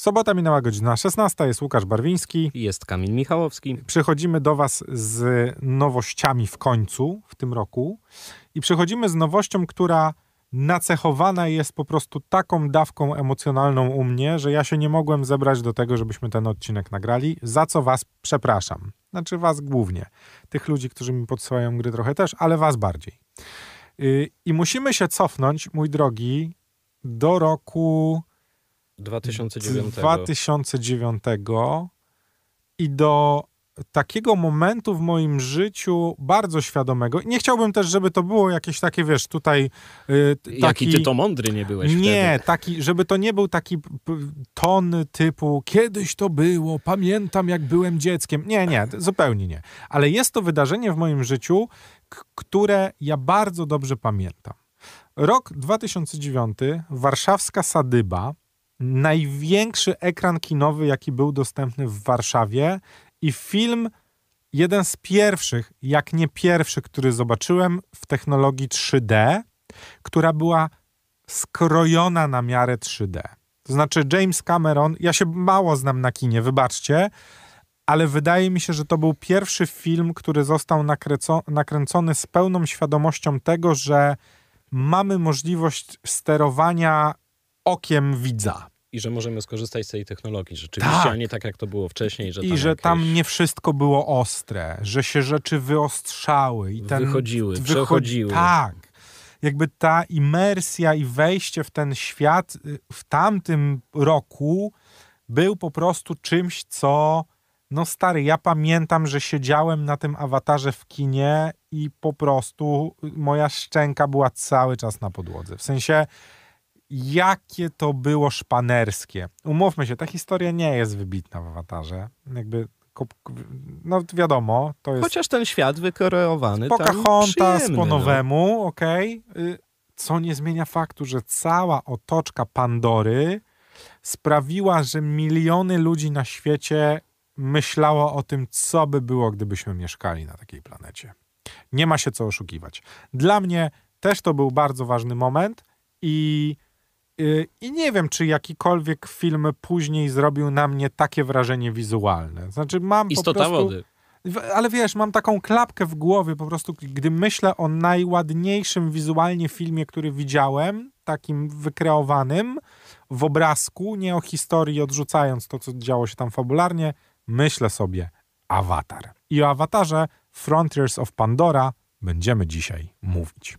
Sobota minęła godzina 16, jest Łukasz Barwiński. Jest Kamil Michałowski. Przychodzimy do Was z nowościami w końcu w tym roku i przychodzimy z nowością, która nacechowana jest po prostu taką dawką emocjonalną u mnie, że ja się nie mogłem zebrać do tego, żebyśmy ten odcinek nagrali, za co Was przepraszam. Znaczy Was głównie. Tych ludzi, którzy mi podsyłają gry trochę też, ale Was bardziej. Y, I musimy się cofnąć, mój drogi, do roku 2009. 2009 i do takiego momentu w moim życiu bardzo świadomego. Nie chciałbym też, żeby to było jakieś takie, wiesz, tutaj... Yy, taki, Jaki ty to mądry nie byłeś Nie, wtedy. taki, żeby to nie był taki ton typu kiedyś to było, pamiętam jak byłem dzieckiem. Nie, nie, zupełnie nie. Ale jest to wydarzenie w moim życiu, które ja bardzo dobrze pamiętam. Rok 2009, warszawska Sadyba, największy ekran kinowy, jaki był dostępny w Warszawie i film jeden z pierwszych, jak nie pierwszy, który zobaczyłem w technologii 3D, która była skrojona na miarę 3D. To znaczy James Cameron, ja się mało znam na kinie, wybaczcie, ale wydaje mi się, że to był pierwszy film, który został nakręcony z pełną świadomością tego, że mamy możliwość sterowania okiem widza. I że możemy skorzystać z tej technologii rzeczywiście, tak. a nie tak jak to było wcześniej. Że I tam że jakieś... tam nie wszystko było ostre, że się rzeczy wyostrzały. i ten, Wychodziły, wycho... przechodziły. Tak. Jakby ta imersja i wejście w ten świat y, w tamtym roku był po prostu czymś, co no stary, ja pamiętam, że siedziałem na tym awatarze w kinie i po prostu moja szczęka była cały czas na podłodze. W sensie jakie to było szpanerskie. Umówmy się, ta historia nie jest wybitna w awatarze. Jakby no wiadomo, to jest... Chociaż ten świat wykoreowany Pocahontas po no. nowemu, no. okej, okay, co nie zmienia faktu, że cała otoczka Pandory sprawiła, że miliony ludzi na świecie myślało o tym, co by było, gdybyśmy mieszkali na takiej planecie. Nie ma się co oszukiwać. Dla mnie też to był bardzo ważny moment i Y, I nie wiem, czy jakikolwiek film później zrobił na mnie takie wrażenie wizualne. Znaczy, mam Istota po prostu. Wody. Ale wiesz, mam taką klapkę w głowie, po prostu, gdy myślę o najładniejszym wizualnie filmie, który widziałem, takim wykreowanym w obrazku, nie o historii, odrzucając to, co działo się tam fabularnie, myślę sobie awatar. I o awatarze Frontiers of Pandora będziemy dzisiaj mówić.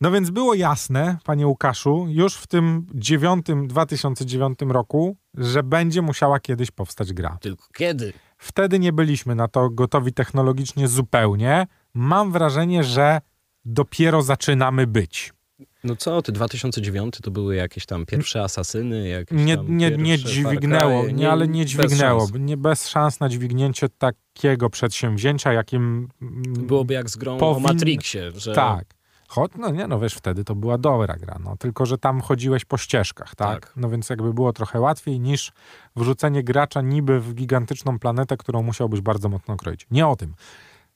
No więc było jasne, panie Łukaszu, już w tym 9, 2009 roku, że będzie musiała kiedyś powstać gra. Tylko kiedy? Wtedy nie byliśmy na to gotowi technologicznie zupełnie. Mam wrażenie, że dopiero zaczynamy być. No co ty, 2009 to były jakieś tam pierwsze asasyny, jakieś nie, tam nie, nie dźwignęło, parkaje, nie, ale nie dźwignęło. Bez szans. nie bez szans na dźwignięcie takiego przedsięwzięcia, jakim... Byłoby jak z grą powin... o Matrixie, że... Tak. Choć, no nie, no wiesz, wtedy to była dobra gra, no tylko, że tam chodziłeś po ścieżkach, tak? tak? No więc jakby było trochę łatwiej niż wrzucenie gracza niby w gigantyczną planetę, którą musiałbyś bardzo mocno kroić. Nie o tym.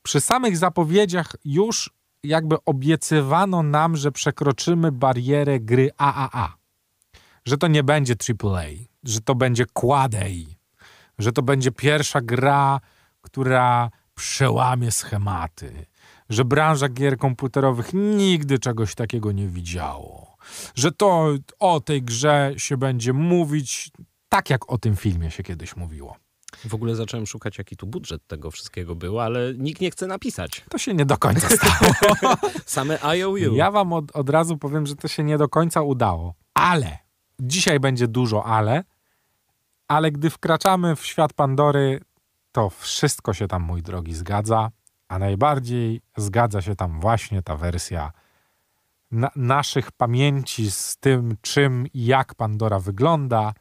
Przy samych zapowiedziach już jakby obiecywano nam, że przekroczymy barierę gry AAA. Że to nie będzie AAA, że to będzie Quadei, że to będzie pierwsza gra, która przełamie schematy że branża gier komputerowych nigdy czegoś takiego nie widziało. Że to o tej grze się będzie mówić tak, jak o tym filmie się kiedyś mówiło. W ogóle zacząłem szukać, jaki tu budżet tego wszystkiego był, ale nikt nie chce napisać. To się nie do końca stało. Same IOU. Ja wam od, od razu powiem, że to się nie do końca udało. Ale, dzisiaj będzie dużo ale, ale gdy wkraczamy w świat Pandory, to wszystko się tam, mój drogi, zgadza. A najbardziej zgadza się tam właśnie ta wersja na naszych pamięci z tym, czym i jak Pandora wygląda,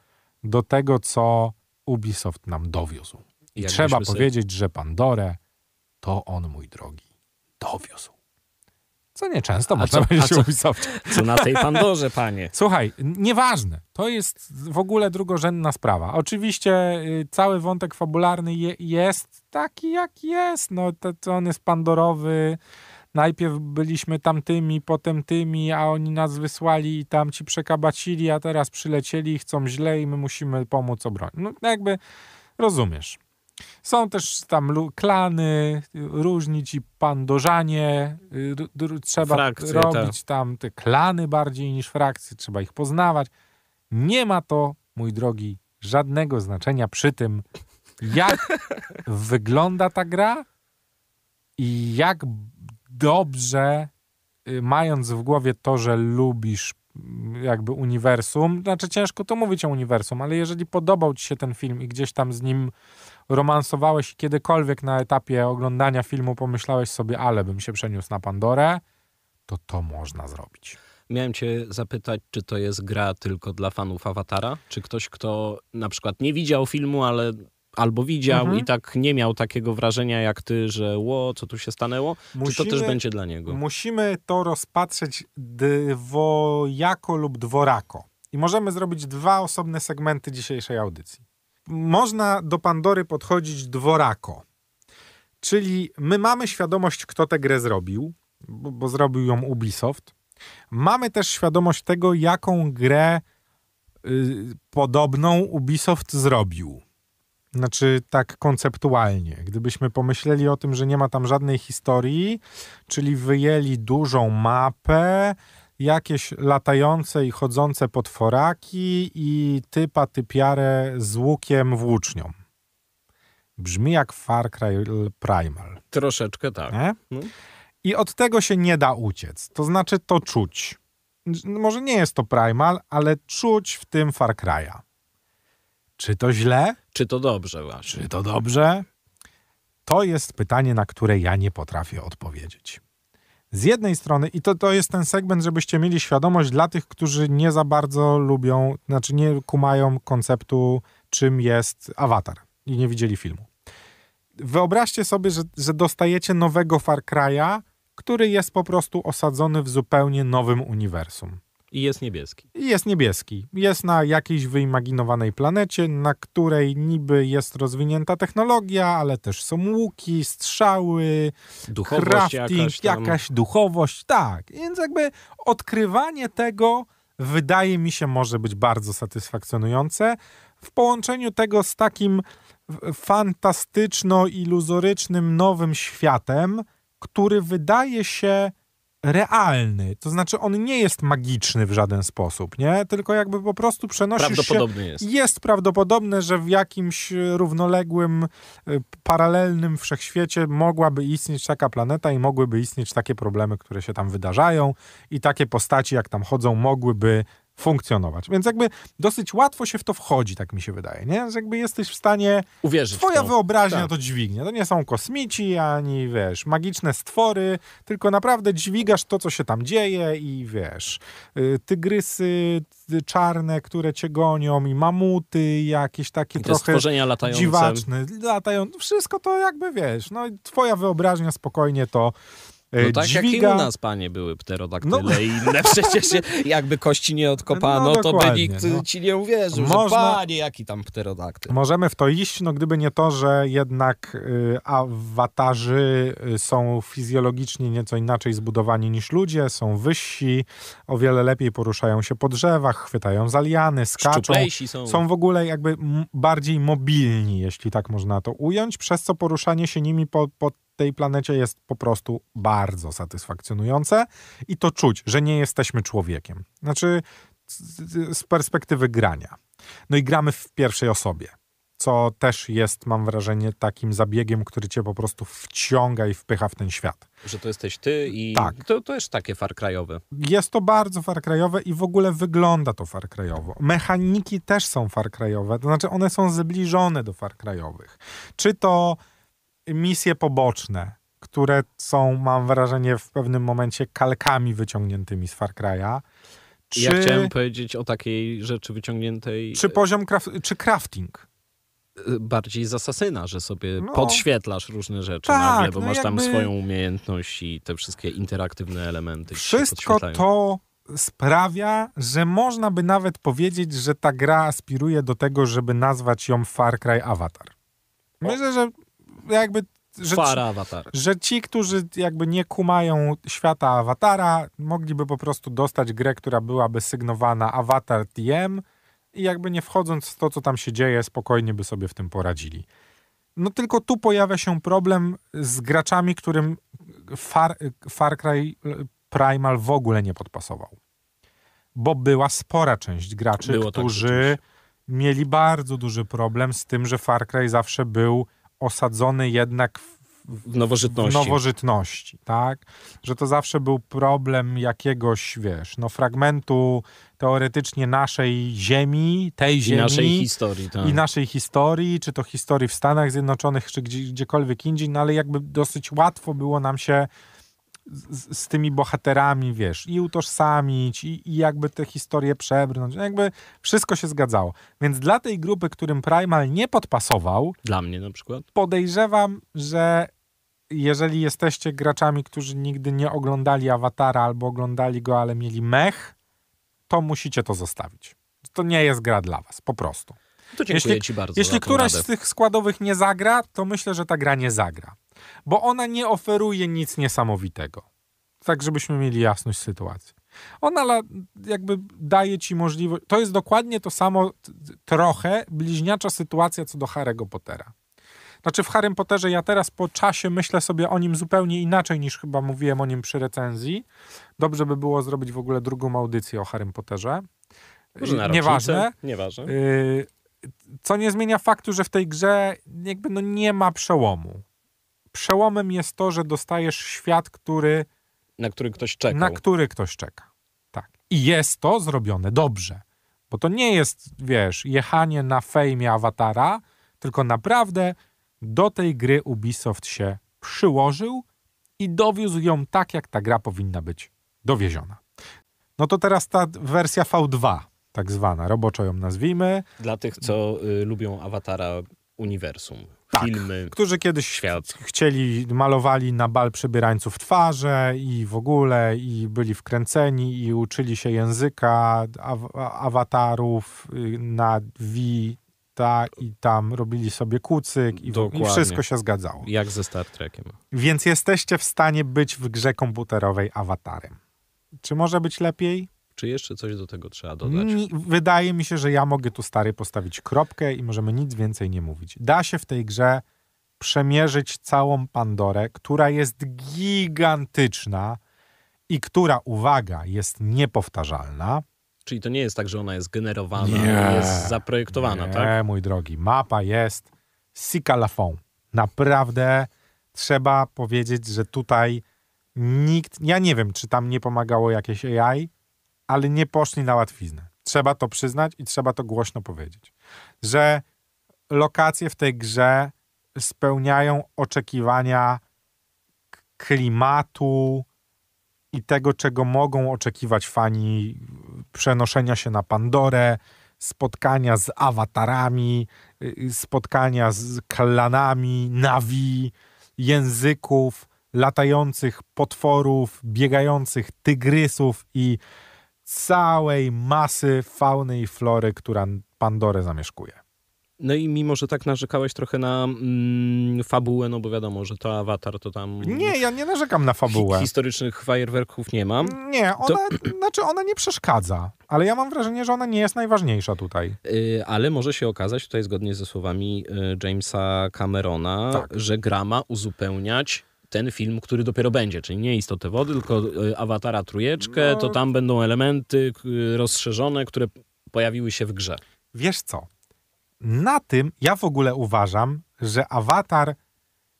do tego, co Ubisoft nam dowiózł. I trzeba powiedzieć, że Pandorę to on, mój drogi, dowiózł. Co nieczęsto, a można co, powiedzieć co, Ubisoft. Co na tej Pandorze, panie? Słuchaj, nieważne. To jest w ogóle drugorzędna sprawa. Oczywiście y, cały wątek fabularny je, jest taki, jak jest. No, to, to on jest pandorowy. Najpierw byliśmy tamtymi, potem tymi, a oni nas wysłali i tam ci przekabacili, a teraz przylecieli, chcą źle i my musimy pomóc obronić. No jakby, rozumiesz. Są też tam klany, różni ci pandorzanie. Y, trzeba frakcje, robić tak. tam te klany bardziej niż frakcje, trzeba ich poznawać. Nie ma to, mój drogi, żadnego znaczenia przy tym, jak wygląda ta gra i jak dobrze, y, mając w głowie to, że lubisz jakby uniwersum. Znaczy ciężko to mówić o uniwersum, ale jeżeli podobał ci się ten film i gdzieś tam z nim romansowałeś i kiedykolwiek na etapie oglądania filmu pomyślałeś sobie, ale bym się przeniósł na Pandorę, to to można zrobić. Miałem cię zapytać, czy to jest gra tylko dla fanów Awatara? Czy ktoś, kto na przykład nie widział filmu, ale albo widział mhm. i tak nie miał takiego wrażenia jak ty, że ło, co tu się stanęło, musimy, czy to też będzie dla niego? Musimy to rozpatrzeć dwojako lub dworako. I możemy zrobić dwa osobne segmenty dzisiejszej audycji. Można do Pandory podchodzić dworako. Czyli my mamy świadomość, kto tę grę zrobił, bo, bo zrobił ją Ubisoft. Mamy też świadomość tego, jaką grę y, podobną Ubisoft zrobił. Znaczy, tak konceptualnie. Gdybyśmy pomyśleli o tym, że nie ma tam żadnej historii, czyli wyjęli dużą mapę, jakieś latające i chodzące potworaki i typa typiarę z łukiem włócznią. Brzmi jak Far Cry Primal. Troszeczkę tak. No. I od tego się nie da uciec. To znaczy to czuć. Może nie jest to Primal, ale czuć w tym Far Cry'a. Czy to źle? Czy to dobrze właśnie? Czy to dobrze? To jest pytanie, na które ja nie potrafię odpowiedzieć. Z jednej strony, i to, to jest ten segment, żebyście mieli świadomość dla tych, którzy nie za bardzo lubią, znaczy nie kumają konceptu, czym jest awatar i nie widzieli filmu. Wyobraźcie sobie, że, że dostajecie nowego Far Cry'a, który jest po prostu osadzony w zupełnie nowym uniwersum. I jest niebieski. Jest niebieski. Jest na jakiejś wyimaginowanej planecie, na której niby jest rozwinięta technologia, ale też są łuki, strzały, duchowość crafting, jakaś, jakaś duchowość. Tak, więc jakby odkrywanie tego wydaje mi się może być bardzo satysfakcjonujące w połączeniu tego z takim fantastyczno-iluzorycznym nowym światem, który wydaje się realny. To znaczy, on nie jest magiczny w żaden sposób, nie? Tylko jakby po prostu przenosisz prawdopodobny się... Jest. jest prawdopodobne, że w jakimś e, równoległym, e, paralelnym wszechświecie mogłaby istnieć taka planeta i mogłyby istnieć takie problemy, które się tam wydarzają i takie postaci, jak tam chodzą, mogłyby funkcjonować. Więc jakby dosyć łatwo się w to wchodzi, tak mi się wydaje, nie? Że jakby jesteś w stanie... Uwierzyć Twoja wyobraźnia tak. to dźwignie. To nie są kosmici, ani wiesz, magiczne stwory, tylko naprawdę dźwigasz to, co się tam dzieje i wiesz, y, tygrysy czarne, które cię gonią i mamuty, jakieś takie I trochę stworzenia latające. dziwaczne, latają, wszystko to jakby wiesz, no twoja wyobraźnia spokojnie to no e, tak dźwiga... jak i u nas, panie, były pterodaktyle no. i inne. Przecież jakby kości nie odkopano, no, to by nikt no. ci nie uwierzył, Można... że panie, jaki tam pterodaktyl. Możemy w to iść, no gdyby nie to, że jednak y, awatarzy y, są fizjologicznie nieco inaczej zbudowani niż ludzie, są wyżsi, o wiele lepiej poruszają się po drzewach, chwytają zaliany, skaczą. Są. są w ogóle jakby bardziej mobilni, jeśli tak można to ująć, przez co poruszanie się nimi po, po tej planecie jest po prostu bardzo satysfakcjonujące i to czuć, że nie jesteśmy człowiekiem. Znaczy z perspektywy grania. No i gramy w pierwszej osobie co też jest, mam wrażenie, takim zabiegiem, który cię po prostu wciąga i wpycha w ten świat. Że to jesteś ty i tak. to, to jest takie far krajowe. Jest to bardzo far krajowe i w ogóle wygląda to far krajowo. Mechaniki też są far krajowe, to znaczy one są zbliżone do far krajowych. Czy to misje poboczne, które są, mam wrażenie, w pewnym momencie kalkami wyciągniętymi z Far Cry'a. Czy, ja chciałem powiedzieć o takiej rzeczy wyciągniętej. Czy e, poziom, kraf, czy crafting? E, bardziej z asasyna, że sobie no. podświetlasz różne rzeczy tak, nagle, no bo no masz jakby... tam swoją umiejętność i te wszystkie interaktywne elementy. Wszystko to sprawia, że można by nawet powiedzieć, że ta gra aspiruje do tego, żeby nazwać ją Far Cry Avatar. Myślę, że jakby że, że ci, którzy jakby nie kumają świata awatara, mogliby po prostu dostać grę, która byłaby sygnowana Avatar TM i jakby nie wchodząc w to, co tam się dzieje, spokojnie by sobie w tym poradzili. No tylko tu pojawia się problem z graczami, którym Far, Far Cry e, Primal w ogóle nie podpasował. Bo była spora część graczy, Było tak którzy tak mieli bardzo duży problem z tym, że Far Cry zawsze był osadzony jednak w, w nowożytności. W nowożytności, tak? Że to zawsze był problem jakiegoś, wiesz, no fragmentu teoretycznie naszej ziemi, tej I ziemi. naszej historii, tak. I naszej historii, czy to historii w Stanach Zjednoczonych, czy gdzie, gdziekolwiek indziej, no ale jakby dosyć łatwo było nam się z, z, tymi bohaterami, wiesz, i utożsamić, i, i jakby tę historię przebrnąć. No jakby wszystko się zgadzało. Więc dla tej grupy, którym Primal nie podpasował... Dla mnie na przykład. Podejrzewam, że jeżeli jesteście graczami, którzy nigdy nie oglądali Awatara albo oglądali go, ale mieli mech, to musicie to zostawić. To nie jest gra dla was, po prostu. To dziękuję jeśli, Ci bardzo. Jeśli któraś radę. z tych składowych nie zagra, to myślę, że ta gra nie zagra, bo ona nie oferuje nic niesamowitego. Tak, żebyśmy mieli jasność sytuacji. Ona jakby daje ci możliwość. To jest dokładnie to samo, trochę bliźniacza sytuacja co do Harry'ego Pottera. Znaczy, w Harrym Potterze ja teraz po czasie myślę sobie o nim zupełnie inaczej niż chyba mówiłem o nim przy recenzji. Dobrze by było zrobić w ogóle drugą audycję o Harrym Potterze. Nieważne. Nieważne. Yy, co nie zmienia faktu, że w tej grze jakby no nie ma przełomu. Przełomem jest to, że dostajesz świat, który. Na który ktoś czeka. Na który ktoś czeka. Tak. I jest to zrobione dobrze. Bo to nie jest, wiesz, jechanie na fejmie awatara, tylko naprawdę do tej gry Ubisoft się przyłożył i dowiózł ją tak, jak ta gra powinna być dowieziona. No to teraz ta wersja V2 tak zwana. Roboczo ją nazwijmy. Dla tych, co y, lubią awatara uniwersum. Tak, filmy, którzy kiedyś świat. chcieli, malowali na bal przebierańców twarze i w ogóle, i byli wkręceni, i uczyli się języka aw awatarów y, na Wii ta i tam robili sobie kucyk i, i, wszystko się zgadzało. Jak ze Star Trekiem. Więc jesteście w stanie być w grze komputerowej awatarem. Czy może być lepiej? Czy jeszcze coś do tego trzeba dodać? wydaje mi się, że ja mogę tu stary postawić kropkę i możemy nic więcej nie mówić. Da się w tej grze przemierzyć całą Pandorę, która jest gigantyczna i która, uwaga, jest niepowtarzalna. Czyli to nie jest tak, że ona jest generowana, nie, jest zaprojektowana, nie, tak? Nie, mój drogi. Mapa jest sika la fond. Naprawdę trzeba powiedzieć, że tutaj nikt, ja nie wiem, czy tam nie pomagało jakieś AI, ale nie poszli na łatwiznę. Trzeba to przyznać i trzeba to głośno powiedzieć, że lokacje w tej grze spełniają oczekiwania klimatu i tego, czego mogą oczekiwać fani przenoszenia się na Pandorę, spotkania z awatarami, y, y, spotkania z klanami, nawi, języków, latających potworów, biegających tygrysów i całej masy fauny i flory, która Pandorę zamieszkuje. No i mimo, że tak narzekałeś trochę na mm, fabułę, no bo wiadomo, że to awatar to tam... Nie, ja nie narzekam na fabułę. Historycznych fajerwerków nie mam. Nie, ona, to... znaczy ona nie przeszkadza, ale ja mam wrażenie, że ona nie jest najważniejsza tutaj. Yy, ale może się okazać, tutaj zgodnie ze słowami y, Jamesa Camerona, tak. że gra ma uzupełniać ten film, który dopiero będzie, czyli nie Istotę Wody, tylko e, Awatara Trójeczkę, no... to tam będą elementy rozszerzone, które pojawiły się w grze. Wiesz co? Na tym ja w ogóle uważam, że Awatar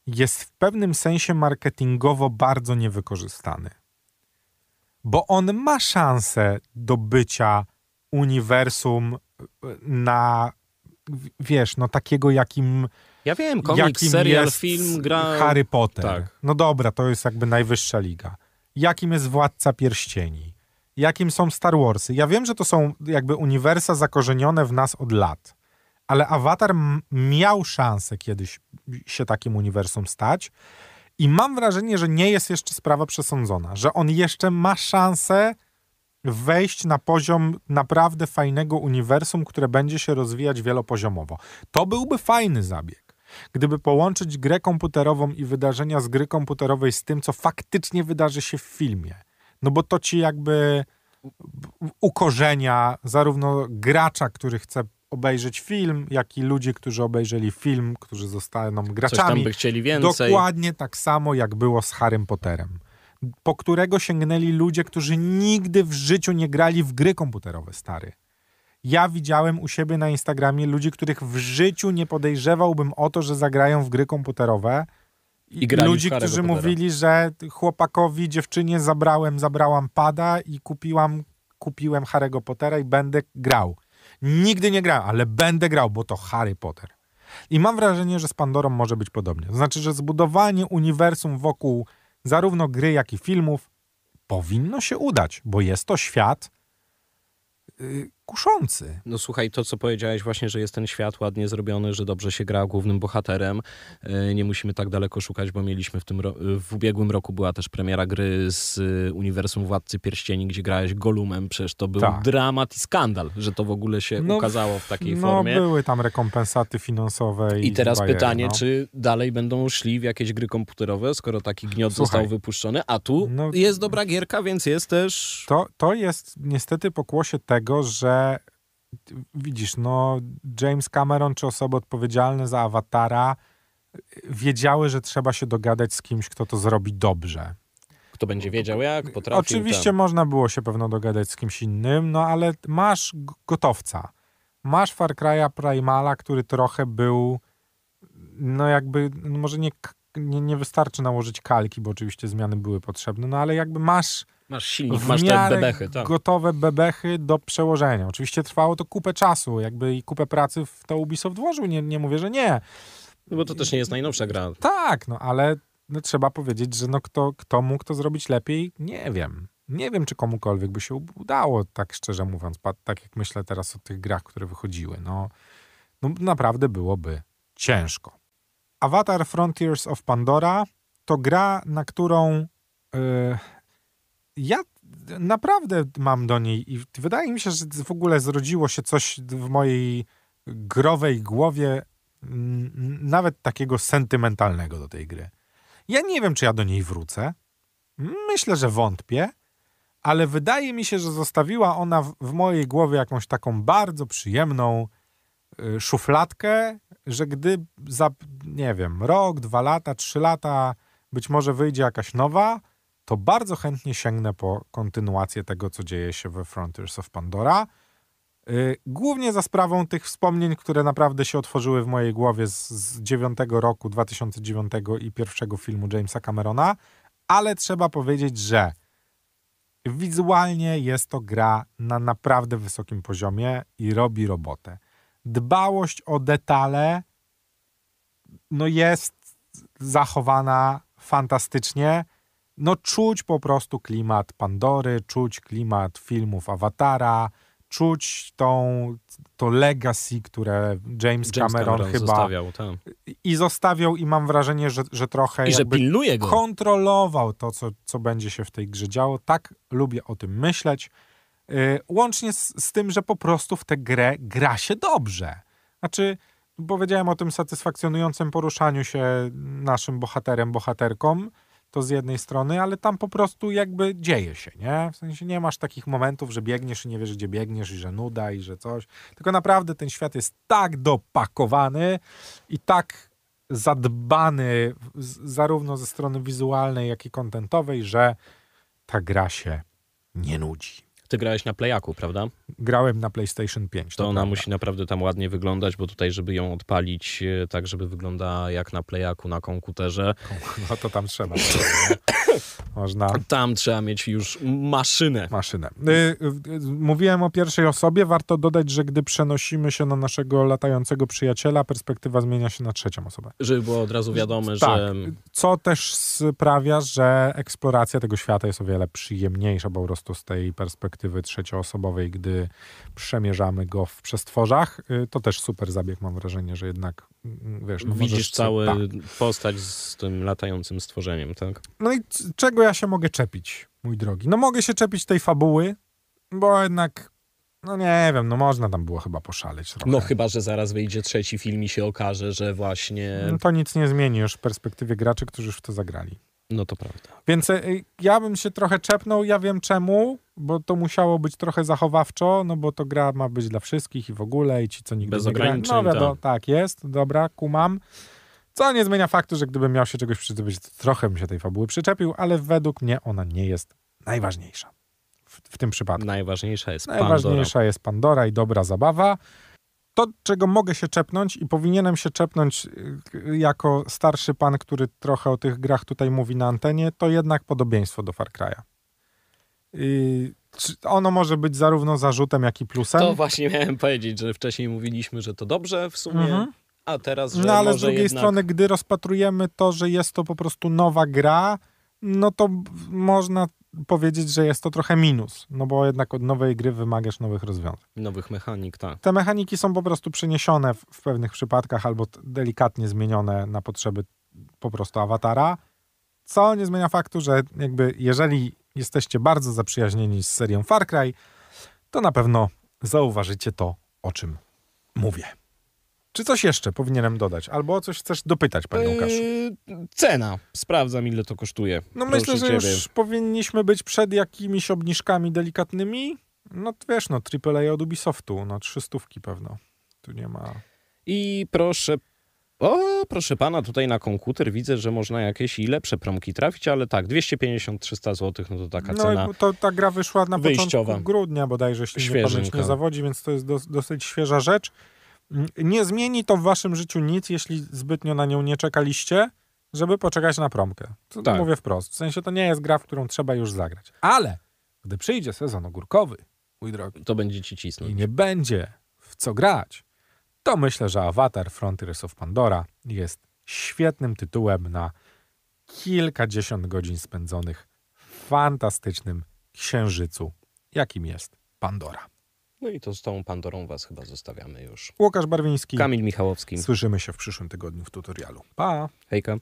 jest w pewnym sensie marketingowo bardzo niewykorzystany. Bo on ma szansę do bycia uniwersum e, na, wiesz, no takiego, jakim ja wiem, komiks, serial, film, gra... Harry Potter. Tak. No dobra, to jest jakby najwyższa liga. Jakim jest Władca Pierścieni? Jakim są Star Warsy? Ja wiem, że to są jakby uniwersa zakorzenione w nas od lat, ale Avatar miał szansę kiedyś się takim uniwersum stać i mam wrażenie, że nie jest jeszcze sprawa przesądzona, że on jeszcze ma szansę wejść na poziom naprawdę fajnego uniwersum, które będzie się rozwijać wielopoziomowo. To byłby fajny zabieg. Gdyby połączyć grę komputerową i wydarzenia z gry komputerowej z tym, co faktycznie wydarzy się w filmie, no bo to ci jakby ukorzenia zarówno gracza, który chce obejrzeć film, jak i ludzi, którzy obejrzeli film, którzy zostaną graczami. Coś tam by chcieli więcej. Dokładnie tak samo, jak było z Harrym Potterem, po którego sięgnęli ludzie, którzy nigdy w życiu nie grali w gry komputerowe, stary ja widziałem u siebie na Instagramie ludzi, których w życiu nie podejrzewałbym o to, że zagrają w gry komputerowe. I ludzi, którzy mówili, że chłopakowi, dziewczynie zabrałem, zabrałam pada i kupiłam, kupiłem Harry'ego Pottera i będę grał. Nigdy nie grałem, ale będę grał, bo to Harry Potter. I mam wrażenie, że z Pandorą może być podobnie. znaczy, że zbudowanie uniwersum wokół zarówno gry, jak i filmów powinno się udać, bo jest to świat, y, kuszący. No słuchaj, to co powiedziałeś właśnie, że jest ten świat ładnie zrobiony, że dobrze się gra głównym bohaterem. E, nie musimy tak daleko szukać, bo mieliśmy w tym w ubiegłym roku była też premiera gry z e, uniwersum Władcy Pierścieni, gdzie grałeś Golumem. Przecież to był tak. dramat i skandal, że to w ogóle się no, ukazało w takiej no, formie. No były tam rekompensaty finansowe. I, i teraz pytanie, no. czy dalej będą szli w jakieś gry komputerowe, skoro taki gniot słuchaj, został wypuszczony, a tu no jest dobra gierka, więc jest też... To, to jest niestety pokłosie tego, że widzisz, no James Cameron czy osoby odpowiedzialne za awatara y, wiedziały, że trzeba się dogadać z kimś, kto to zrobi dobrze. Kto będzie wiedział jak, potrafi. Oczywiście tam. można było się pewno dogadać z kimś innym, no ale masz gotowca. Masz Far Cry'a Primala, który trochę był no jakby, no, może nie, nie, nie wystarczy nałożyć kalki, bo oczywiście zmiany były potrzebne, no ale jakby masz Masz silnik, masz te bebechy. Tak. gotowe bebechy do przełożenia. Oczywiście trwało to kupę czasu jakby i kupę pracy w to Ubisoft włożył, nie, nie mówię, że nie. No bo to też nie jest najnowsza gra. Tak, no ale no, trzeba powiedzieć, że no, kto, kto mógł to zrobić lepiej, nie wiem. Nie wiem, czy komukolwiek by się udało, tak szczerze mówiąc, tak jak myślę teraz o tych grach, które wychodziły. No, no naprawdę byłoby ciężko. Avatar Frontiers of Pandora to gra, na którą yy, ja naprawdę mam do niej i wydaje mi się, że w ogóle zrodziło się coś w mojej growej głowie, nawet takiego sentymentalnego do tej gry. Ja nie wiem, czy ja do niej wrócę. Myślę, że wątpię, ale wydaje mi się, że zostawiła ona w mojej głowie jakąś taką bardzo przyjemną y, szufladkę, że gdy za, nie wiem, rok, dwa lata, trzy lata być może wyjdzie jakaś nowa, to bardzo chętnie sięgnę po kontynuację tego, co dzieje się we Frontiers of Pandora. Y, głównie za sprawą tych wspomnień, które naprawdę się otworzyły w mojej głowie z, z 9 roku 2009 i pierwszego filmu Jamesa Camerona, ale trzeba powiedzieć, że wizualnie jest to gra na naprawdę wysokim poziomie i robi robotę. Dbałość o detale no jest zachowana fantastycznie no czuć po prostu klimat Pandory, czuć klimat filmów Awatara, czuć tą, to legacy, które James, James Cameron, Cameron, chyba zostawiał, tam. i zostawiał i mam wrażenie, że, że trochę I że pilnuje go. kontrolował to, co, co będzie się w tej grze działo. Tak lubię o tym myśleć. Yy, łącznie z, z tym, że po prostu w tę grę gra się dobrze. Znaczy, powiedziałem o tym satysfakcjonującym poruszaniu się naszym bohaterem, bohaterką to z jednej strony, ale tam po prostu jakby dzieje się, nie? W sensie nie masz takich momentów, że biegniesz i nie wiesz, gdzie biegniesz i że nuda i że coś. Tylko naprawdę ten świat jest tak dopakowany i tak zadbany zarówno ze strony wizualnej, jak i kontentowej, że ta gra się nie nudzi. Ty grałeś na Playaku, prawda? Grałem na PlayStation 5. To, to ona prawda. musi naprawdę tam ładnie wyglądać, bo tutaj, żeby ją odpalić e, tak, żeby wyglądała jak na Playaku na komputerze. No to tam trzeba. Można. Tam trzeba mieć już maszynę. Maszynę. Y, y, y, mówiłem o pierwszej osobie. Warto dodać, że gdy przenosimy się na naszego latającego przyjaciela, perspektywa zmienia się na trzecią osobę. Żeby było od razu wiadome, tak. Co też sprawia, że eksploracja tego świata jest o wiele przyjemniejsza po prostu z tej perspektywy perspektywy trzecioosobowej, gdy przemierzamy go w przestworzach. Y, to też super zabieg, mam wrażenie, że jednak mm, mm, wiesz... No Widzisz cały tak. postać z tym latającym stworzeniem, tak? No i czego ja się mogę czepić, mój drogi? No mogę się czepić tej fabuły, bo jednak no nie wiem, no można tam było chyba poszaleć. Trochę. No chyba, że zaraz wyjdzie trzeci film i się okaże, że właśnie. No to nic nie zmieni już w perspektywie graczy, którzy już w to zagrali. No to prawda. Więc y, ja bym się trochę czepnął, ja wiem czemu, bo to musiało być trochę zachowawczo, no bo to gra ma być dla wszystkich i w ogóle i ci, co nigdy Bez nie gra. No wiadomo, tak. tak jest, dobra, kumam. Co nie zmienia faktu, że gdybym miał się czegoś przyczepić, to trochę bym się tej fabuły przyczepił, ale według mnie ona nie jest najważniejsza w, w tym przypadku. Najważniejsza jest Najważniejsza Pandora. jest Pandora i dobra zabawa to, czego mogę się czepnąć i powinienem się czepnąć y, jako starszy pan, który trochę o tych grach tutaj mówi na antenie, to jednak podobieństwo do Far Cry'a. Y, ono może być zarówno zarzutem, jak i plusem. To właśnie miałem powiedzieć, że wcześniej mówiliśmy, że to dobrze w sumie, mhm. a teraz, że No ale z drugiej jednak... strony, gdy rozpatrujemy to, że jest to po prostu nowa gra, no to można powiedzieć, że jest to trochę minus, no bo jednak od nowej gry wymagasz nowych rozwiązań. Nowych mechanik, tak. Te mechaniki są po prostu przeniesione w, pewnych przypadkach albo delikatnie zmienione na potrzeby po prostu awatara, co nie zmienia faktu, że jakby jeżeli jesteście bardzo zaprzyjaźnieni z serią Far Cry, to na pewno zauważycie to, o czym mówię. Czy coś jeszcze powinienem dodać? Albo coś chcesz dopytać, panie yy, Łukaszu? cena. Sprawdzam, ile to kosztuje. No Proszę myślę, że ciebie. już powinniśmy być przed jakimiś obniżkami delikatnymi. No wiesz, no AAA od Ubisoftu, no trzystówki pewno. Tu nie ma... I proszę o, proszę pana, tutaj na komputer widzę, że można jakieś i lepsze promki trafić, ale tak, 250-300 zł, no to taka no cena. No to ta gra wyszła na wyjściowa. początku grudnia bodajże, jeśli Świeżynka. nie pamięć nie zawodzi, więc to jest do, dosyć świeża rzecz. Nie zmieni to w waszym życiu nic, jeśli zbytnio na nią nie czekaliście, żeby poczekać na promkę. To tak. mówię wprost. W sensie to nie jest gra, w którą trzeba już zagrać. Ale gdy przyjdzie sezon ogórkowy, mój drogi, to będzie ci cisnąć. I nie będzie w co grać, to myślę, że Avatar Frontiers of Pandora jest świetnym tytułem na kilkadziesiąt godzin spędzonych w fantastycznym księżycu, jakim jest Pandora. No i to z tą Pandorą was chyba zostawiamy już. Łukasz Barwiński. Kamil Michałowski. Słyszymy się w przyszłym tygodniu w tutorialu. Pa! Hejka.